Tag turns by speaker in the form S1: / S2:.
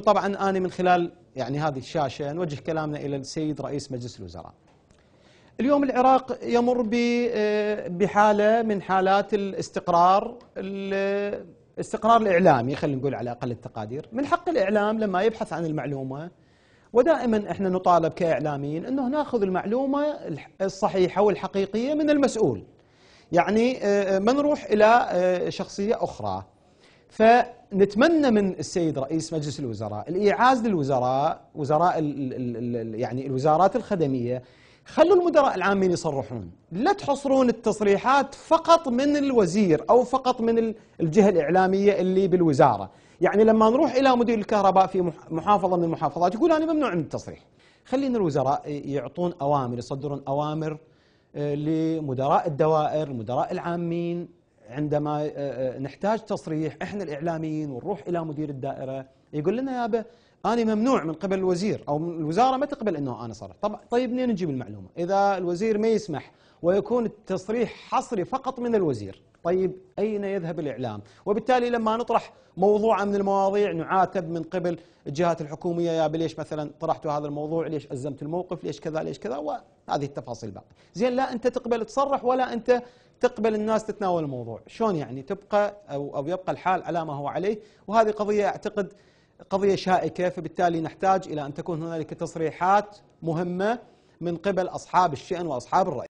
S1: طبعا أنا من خلال يعني هذه الشاشة نوجه كلامنا إلى السيد رئيس مجلس الوزراء اليوم العراق يمر آه، بحالة من حالات الاستقرار الاستقرار الإعلامي خلينا نقول على أقل التقادير من حق الإعلام لما يبحث عن المعلومة ودائما احنا نطالب كاعلاميين انه ناخذ المعلومه الصحيحه والحقيقيه من المسؤول يعني آه، آه، ما نروح الى شخصيه اخرى ف نتمنى من السيد رئيس مجلس الوزراء الإيعاز للوزراء وزراء يعني الوزارات الخدمية خلوا المدراء العامين يصرحون لا تحصرون التصريحات فقط من الوزير أو فقط من الجهة الإعلامية اللي بالوزارة يعني لما نروح إلى مدير الكهرباء في محافظة من المحافظات يقول أنا ممنوع من التصريح خلينا الوزراء يعطون أوامر يصدرون أوامر آه، لمدراء الدوائر المدراء العامين عندما آه، آه، نحتاج تصريح احنا الاعلاميين ونروح الى مدير الدائره يقول لنا يابا أنا ممنوع من قبل الوزير أو من الوزارة ما تقبل أنه أنا صرح طب طيب منين نجيب المعلومة إذا الوزير ما يسمح ويكون التصريح حصري فقط من الوزير طيب أين يذهب الإعلام وبالتالي لما نطرح موضوع من المواضيع نعاتب من قبل الجهات الحكومية يا ليش مثلا طرحتوا هذا الموضوع ليش أزمت الموقف ليش كذا ليش كذا وهذه التفاصيل باقي زين لا أنت تقبل تصرح ولا أنت تقبل الناس تتناول الموضوع شلون يعني تبقى أو, أو يبقى الحال على ما هو عليه وهذه قضية أعتقد قضية شائكة فبالتالي نحتاج إلى أن تكون هنالك تصريحات مهمة من قبل أصحاب الشأن وأصحاب الرأي